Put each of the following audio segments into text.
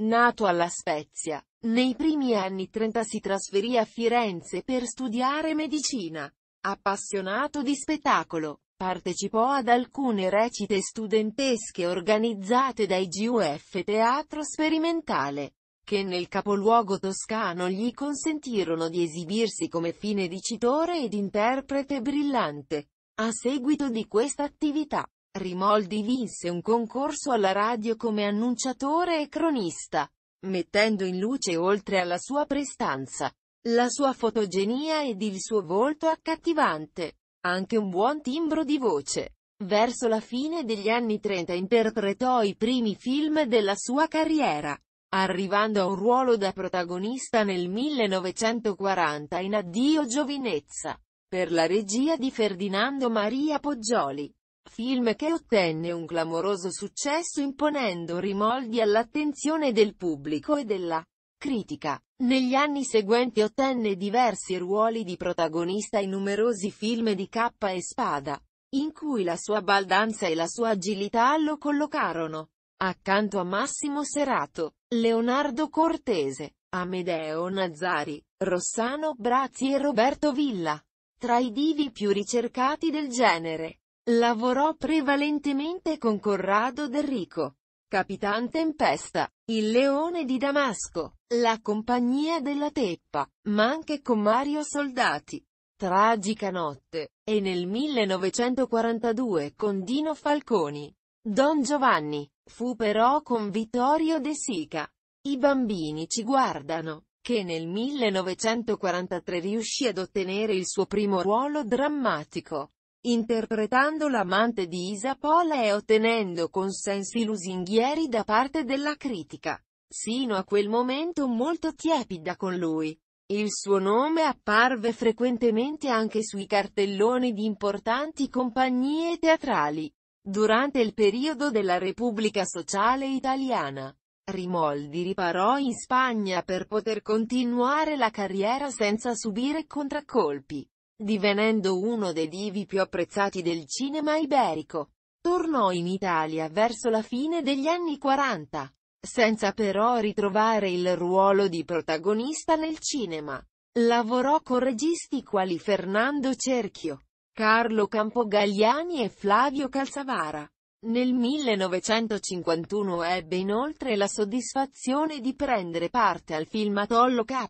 Nato alla Spezia, nei primi anni 30 si trasferì a Firenze per studiare medicina. Appassionato di spettacolo, partecipò ad alcune recite studentesche organizzate dai GUF Teatro Sperimentale, che nel capoluogo toscano gli consentirono di esibirsi come fine dicitore ed interprete brillante. A seguito di questa attività, Rimoldi vinse un concorso alla radio come annunciatore e cronista, mettendo in luce oltre alla sua prestanza, la sua fotogenia ed il suo volto accattivante, anche un buon timbro di voce. Verso la fine degli anni 30 interpretò i primi film della sua carriera, arrivando a un ruolo da protagonista nel 1940 in Addio Giovinezza, per la regia di Ferdinando Maria Poggioli film che ottenne un clamoroso successo imponendo rimoldi all'attenzione del pubblico e della critica. Negli anni seguenti ottenne diversi ruoli di protagonista in numerosi film di cappa e spada, in cui la sua baldanza e la sua agilità lo collocarono accanto a Massimo Serato, Leonardo Cortese, Amedeo Nazzari, Rossano Brazzi e Roberto Villa. Tra i divi più ricercati del genere, Lavorò prevalentemente con Corrado Del Capitan Tempesta, Il Leone di Damasco, La Compagnia della Teppa, ma anche con Mario Soldati. Tragica notte, e nel 1942 con Dino Falconi. Don Giovanni, fu però con Vittorio De Sica. I bambini ci guardano, che nel 1943 riuscì ad ottenere il suo primo ruolo drammatico interpretando l'amante di Isapola e ottenendo consensi lusinghieri da parte della critica. Sino a quel momento molto tiepida con lui. Il suo nome apparve frequentemente anche sui cartelloni di importanti compagnie teatrali. Durante il periodo della Repubblica Sociale Italiana, Rimoldi riparò in Spagna per poter continuare la carriera senza subire contraccolpi divenendo uno dei divi più apprezzati del cinema iberico. Tornò in Italia verso la fine degli anni 40, senza però ritrovare il ruolo di protagonista nel cinema. Lavorò con registi quali Fernando Cerchio, Carlo Campogagliani e Flavio Calzavara. Nel 1951 ebbe inoltre la soddisfazione di prendere parte al film Atollo K,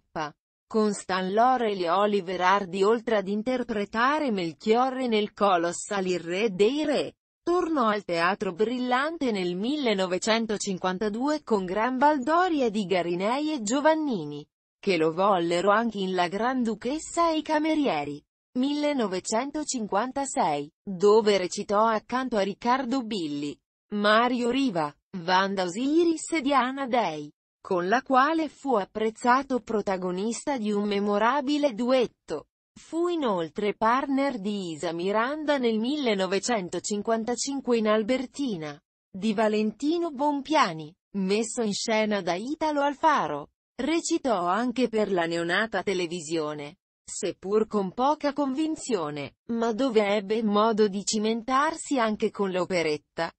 con Stan Laurel e Oliver Hardy oltre ad interpretare Melchiorre nel Colossal Il Re dei Re. Tornò al teatro brillante nel 1952 con Gran Baldoria di Garinei e Giovannini, che lo vollero anche in La Granduchessa e i Camerieri. 1956, dove recitò accanto a Riccardo Billi, Mario Riva, Vanda Osiris e Diana Dei con la quale fu apprezzato protagonista di un memorabile duetto. Fu inoltre partner di Isa Miranda nel 1955 in Albertina, di Valentino Bompiani, messo in scena da Italo Alfaro. Recitò anche per la neonata televisione, seppur con poca convinzione, ma dove ebbe modo di cimentarsi anche con l'operetta.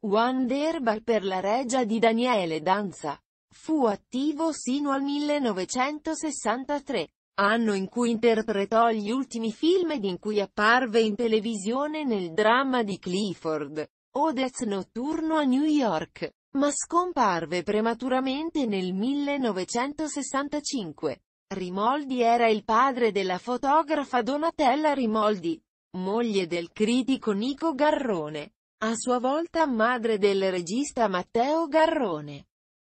One Wonderball per la regia di Daniele Danza. Fu attivo sino al 1963, anno in cui interpretò gli ultimi film ed in cui apparve in televisione nel dramma di Clifford, Odez notturno a New York, ma scomparve prematuramente nel 1965. Rimoldi era il padre della fotografa Donatella Rimoldi, moglie del critico Nico Garrone, a sua volta madre del regista Matteo Garrone.